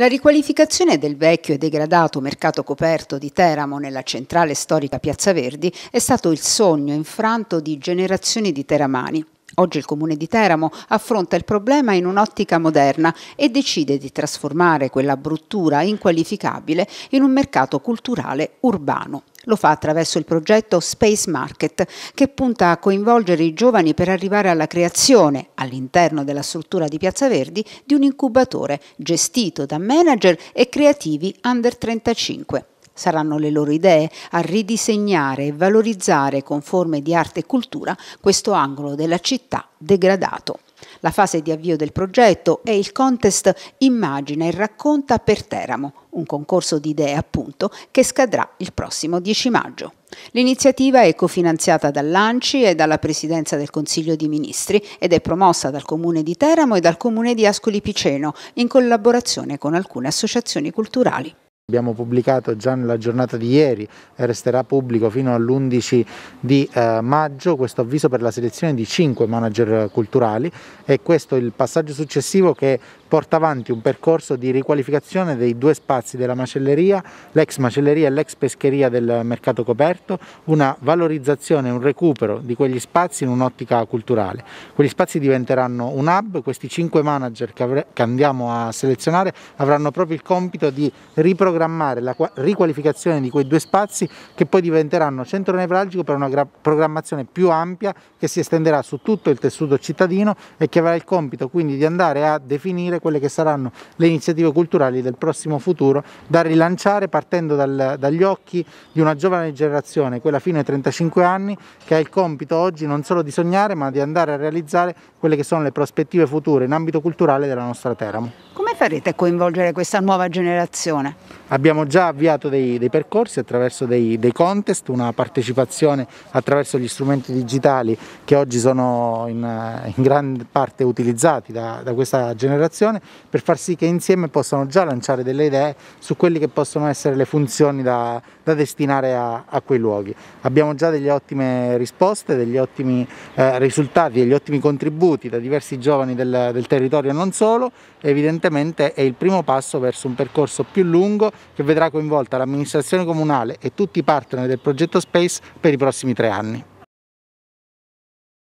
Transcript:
La riqualificazione del vecchio e degradato mercato coperto di Teramo nella centrale storica Piazza Verdi è stato il sogno infranto di generazioni di teramani. Oggi il comune di Teramo affronta il problema in un'ottica moderna e decide di trasformare quella bruttura inqualificabile in un mercato culturale urbano. Lo fa attraverso il progetto Space Market, che punta a coinvolgere i giovani per arrivare alla creazione, all'interno della struttura di Piazza Verdi, di un incubatore gestito da manager e creativi under 35. Saranno le loro idee a ridisegnare e valorizzare con forme di arte e cultura questo angolo della città degradato. La fase di avvio del progetto è il contest Immagina e racconta per Teramo, un concorso di idee appunto che scadrà il prossimo 10 maggio. L'iniziativa è cofinanziata dall'ANCI e dalla Presidenza del Consiglio dei Ministri ed è promossa dal Comune di Teramo e dal Comune di Ascoli Piceno in collaborazione con alcune associazioni culturali. Abbiamo pubblicato già nella giornata di ieri e resterà pubblico fino all'11 di eh, maggio questo avviso per la selezione di 5 manager eh, culturali e questo è il passaggio successivo che porta avanti un percorso di riqualificazione dei due spazi della macelleria, l'ex macelleria e l'ex pescheria del mercato coperto, una valorizzazione, un recupero di quegli spazi in un'ottica culturale. Quegli spazi diventeranno un hub, questi cinque manager che, che andiamo a selezionare avranno proprio il compito di riprogrammare la riqualificazione di quei due spazi che poi diventeranno centro nevralgico per una programmazione più ampia che si estenderà su tutto il tessuto cittadino e che avrà il compito quindi di andare a definire valutare quelle che saranno le iniziative culturali del prossimo futuro da rilanciare partendo dal, dagli occhi di una giovane generazione, quella fino ai 35 anni, che ha il compito oggi non solo di sognare ma di andare a realizzare quelle che sono le prospettive future in ambito culturale della nostra Teramo. Come farete a coinvolgere questa nuova generazione? Abbiamo già avviato dei, dei percorsi attraverso dei, dei, contest, una partecipazione attraverso gli strumenti digitali che oggi sono in, in grande parte utilizzati da, da questa generazione per far sì che insieme possano già lanciare delle idee su quelle che possono essere le funzioni da, da destinare a, a, quei luoghi. Abbiamo già delle ottime risposte, degli ottimi eh, risultati, degli ottimi contributi da diversi giovani del, del territorio e non solo, evidentemente sicuramente è il primo passo verso un percorso più lungo che vedrà coinvolta l'amministrazione comunale e tutti i partner del progetto Space per i prossimi tre anni.